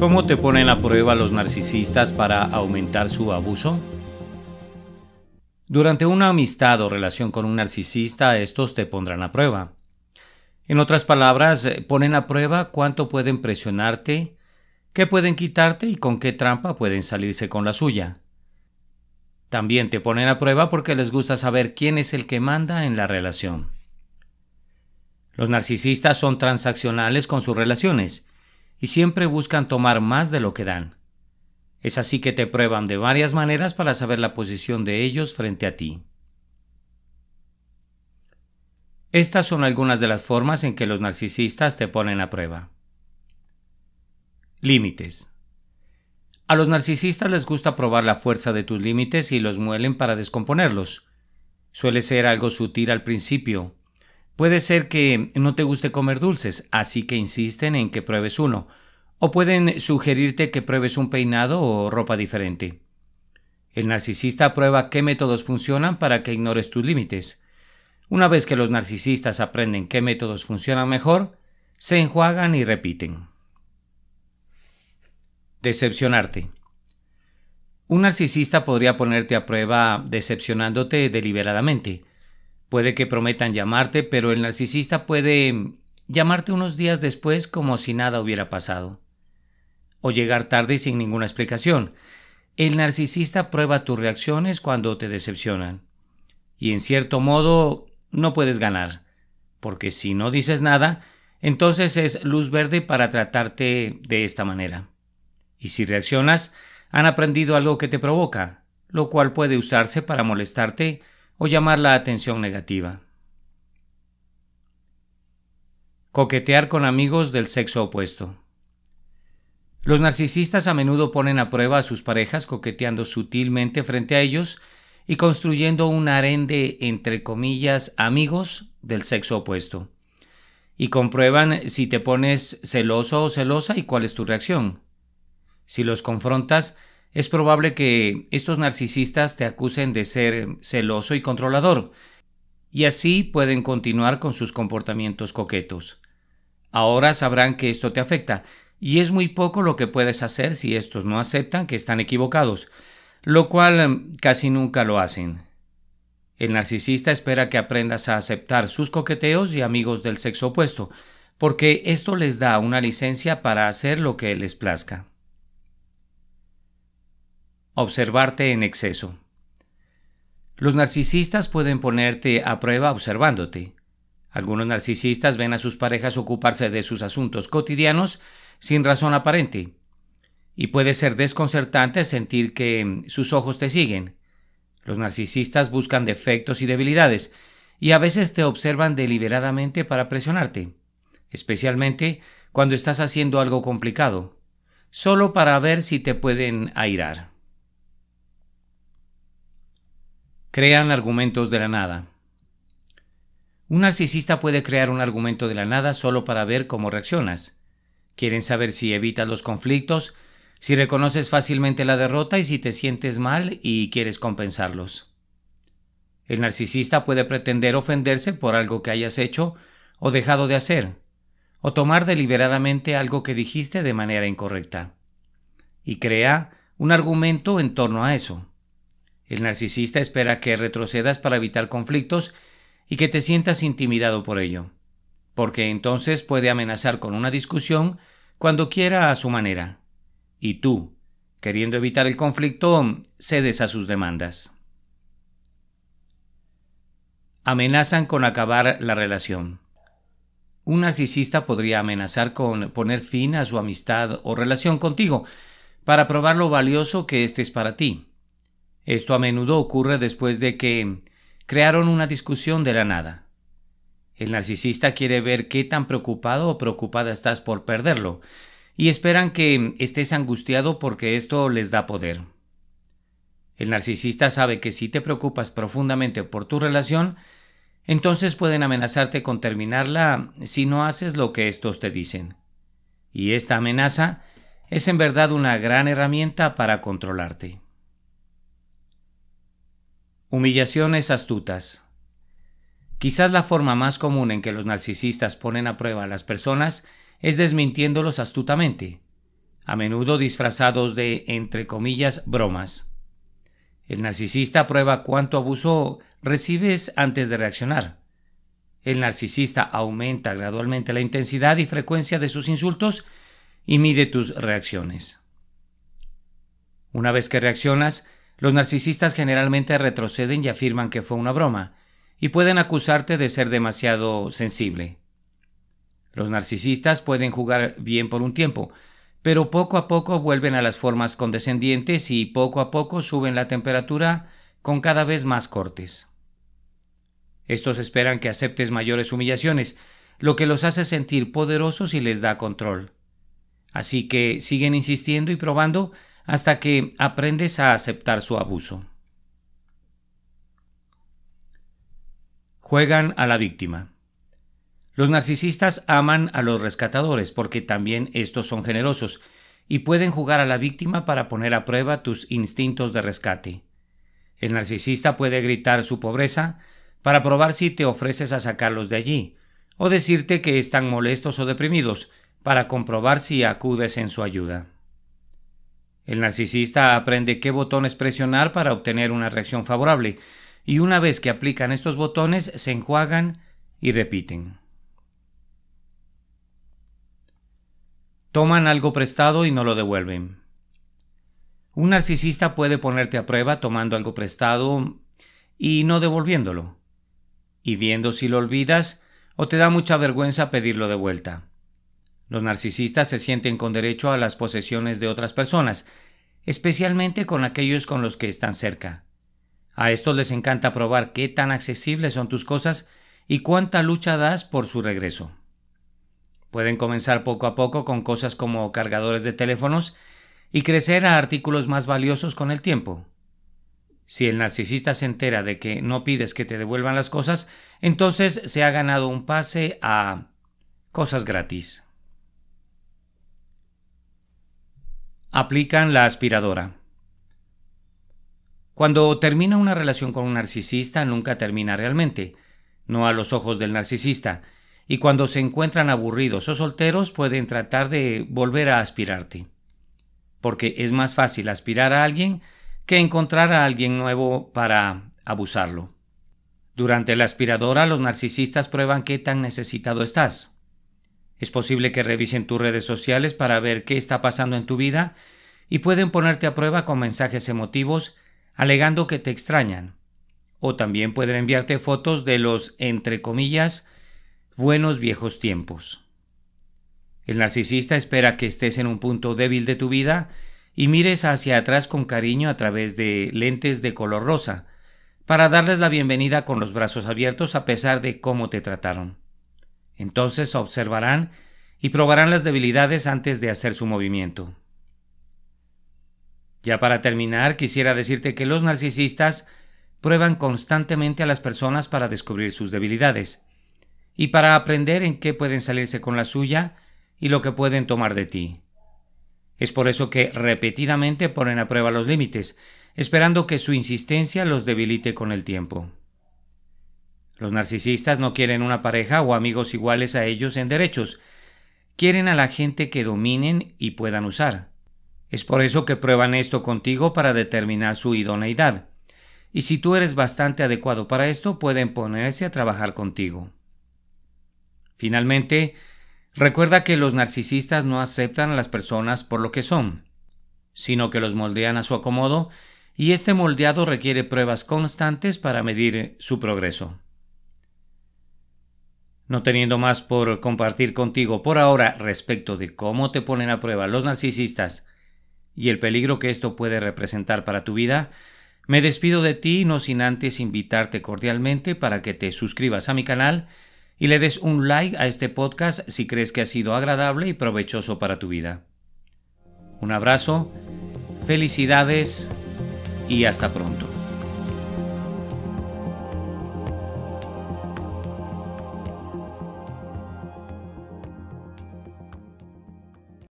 ¿Cómo te ponen a prueba los narcisistas para aumentar su abuso? Durante una amistad o relación con un narcisista, estos te pondrán a prueba. En otras palabras, eh, ponen a prueba cuánto pueden presionarte, qué pueden quitarte y con qué trampa pueden salirse con la suya. También te ponen a prueba porque les gusta saber quién es el que manda en la relación. Los narcisistas son transaccionales con sus relaciones y siempre buscan tomar más de lo que dan. Es así que te prueban de varias maneras para saber la posición de ellos frente a ti. Estas son algunas de las formas en que los narcisistas te ponen a prueba. Límites. A los narcisistas les gusta probar la fuerza de tus límites y los muelen para descomponerlos. Suele ser algo sutil al principio, Puede ser que no te guste comer dulces, así que insisten en que pruebes uno, o pueden sugerirte que pruebes un peinado o ropa diferente. El narcisista prueba qué métodos funcionan para que ignores tus límites. Una vez que los narcisistas aprenden qué métodos funcionan mejor, se enjuagan y repiten. Decepcionarte. Un narcisista podría ponerte a prueba decepcionándote deliberadamente, Puede que prometan llamarte, pero el narcisista puede mm, llamarte unos días después como si nada hubiera pasado. O llegar tarde sin ninguna explicación. El narcisista prueba tus reacciones cuando te decepcionan. Y en cierto modo no puedes ganar, porque si no dices nada, entonces es luz verde para tratarte de esta manera. Y si reaccionas, han aprendido algo que te provoca, lo cual puede usarse para molestarte o llamar la atención negativa. Coquetear con amigos del sexo opuesto. Los narcisistas a menudo ponen a prueba a sus parejas coqueteando sutilmente frente a ellos y construyendo un harén de, entre comillas, amigos del sexo opuesto. Y comprueban si te pones celoso o celosa y cuál es tu reacción. Si los confrontas, es probable que estos narcisistas te acusen de ser celoso y controlador, y así pueden continuar con sus comportamientos coquetos. Ahora sabrán que esto te afecta, y es muy poco lo que puedes hacer si estos no aceptan que están equivocados, lo cual em, casi nunca lo hacen. El narcisista espera que aprendas a aceptar sus coqueteos y amigos del sexo opuesto, porque esto les da una licencia para hacer lo que les plazca. Observarte en exceso. Los narcisistas pueden ponerte a prueba observándote. Algunos narcisistas ven a sus parejas ocuparse de sus asuntos cotidianos sin razón aparente. Y puede ser desconcertante sentir que mm, sus ojos te siguen. Los narcisistas buscan defectos y debilidades, y a veces te observan deliberadamente para presionarte, especialmente cuando estás haciendo algo complicado, solo para ver si te pueden airar. Crean argumentos de la nada. Un narcisista puede crear un argumento de la nada solo para ver cómo reaccionas. Quieren saber si evitas los conflictos, si reconoces fácilmente la derrota y si te sientes mal y quieres compensarlos. El narcisista puede pretender ofenderse por algo que hayas hecho o dejado de hacer, o tomar deliberadamente algo que dijiste de manera incorrecta. Y crea un argumento en torno a eso. El narcisista espera que retrocedas para evitar conflictos y que te sientas intimidado por ello, porque entonces puede amenazar con una discusión cuando quiera a su manera. Y tú, queriendo evitar el conflicto, cedes a sus demandas. Amenazan con acabar la relación. Un narcisista podría amenazar con poner fin a su amistad o relación contigo para probar lo valioso que éste es para ti. Esto a menudo ocurre después de que crearon una discusión de la nada. El narcisista quiere ver qué tan preocupado o preocupada estás por perderlo, y esperan que estés angustiado porque esto les da poder. El narcisista sabe que si te preocupas profundamente por tu relación, entonces pueden amenazarte con terminarla si no haces lo que estos te dicen. Y esta amenaza es en verdad una gran herramienta para controlarte. Humillaciones astutas. Quizás la forma más común en que los narcisistas ponen a prueba a las personas es desmintiéndolos astutamente, a menudo disfrazados de, entre comillas, bromas. El narcisista prueba cuánto abuso recibes antes de reaccionar. El narcisista aumenta gradualmente la intensidad y frecuencia de sus insultos y mide tus reacciones. Una vez que reaccionas, los narcisistas generalmente retroceden y afirman que fue una broma, y pueden acusarte de ser demasiado sensible. Los narcisistas pueden jugar bien por un tiempo, pero poco a poco vuelven a las formas condescendientes y poco a poco suben la temperatura con cada vez más cortes. Estos esperan que aceptes mayores humillaciones, lo que los hace sentir poderosos y les da control. Así que siguen insistiendo y probando hasta que aprendes a aceptar su abuso. Juegan a la víctima. Los narcisistas aman a los rescatadores porque también estos son generosos y pueden jugar a la víctima para poner a prueba tus instintos de rescate. El narcisista puede gritar su pobreza para probar si te ofreces a sacarlos de allí, o decirte que están molestos o deprimidos para comprobar si acudes en su ayuda. El narcisista aprende qué botones presionar para obtener una reacción favorable, y una vez que aplican estos botones se enjuagan y repiten. Toman algo prestado y no lo devuelven. Un narcisista puede ponerte a prueba tomando algo prestado y no devolviéndolo, y viendo si lo olvidas o te da mucha vergüenza pedirlo de vuelta. Los narcisistas se sienten con derecho a las posesiones de otras personas, especialmente con aquellos con los que están cerca. A estos les encanta probar qué tan accesibles son tus cosas y cuánta lucha das por su regreso. Pueden comenzar poco a poco con cosas como cargadores de teléfonos y crecer a artículos más valiosos con el tiempo. Si el narcisista se entera de que no pides que te devuelvan las cosas, entonces se ha ganado un pase a cosas gratis. Aplican la aspiradora. Cuando termina una relación con un narcisista, nunca termina realmente, no a los ojos del narcisista, y cuando se encuentran aburridos o solteros pueden tratar de volver a aspirarte. Porque es más fácil aspirar a alguien que encontrar a alguien nuevo para abusarlo. Durante la aspiradora los narcisistas prueban qué tan necesitado estás. Es posible que revisen tus redes sociales para ver qué está pasando en tu vida y pueden ponerte a prueba con mensajes emotivos alegando que te extrañan. O también pueden enviarte fotos de los, entre comillas, buenos viejos tiempos. El narcisista espera que estés en un punto débil de tu vida y mires hacia atrás con cariño a través de lentes de color rosa, para darles la bienvenida con los brazos abiertos a pesar de cómo te trataron. Entonces observarán y probarán las debilidades antes de hacer su movimiento. Ya para terminar, quisiera decirte que los narcisistas prueban constantemente a las personas para descubrir sus debilidades y para aprender en qué pueden salirse con la suya y lo que pueden tomar de ti. Es por eso que repetidamente ponen a prueba los límites, esperando que su insistencia los debilite con el tiempo. Los narcisistas no quieren una pareja o amigos iguales a ellos en derechos. Quieren a la gente que dominen y puedan usar. Es por eso que prueban esto contigo para determinar su idoneidad. Y si tú eres bastante adecuado para esto, pueden ponerse a trabajar contigo. Finalmente, recuerda que los narcisistas no aceptan a las personas por lo que son, sino que los moldean a su acomodo, y este moldeado requiere pruebas constantes para medir su progreso. No teniendo más por compartir contigo por ahora respecto de cómo te ponen a prueba los narcisistas y el peligro que esto puede representar para tu vida, me despido de ti no sin antes invitarte cordialmente para que te suscribas a mi canal y le des un like a este podcast si crees que ha sido agradable y provechoso para tu vida. Un abrazo, felicidades y hasta pronto.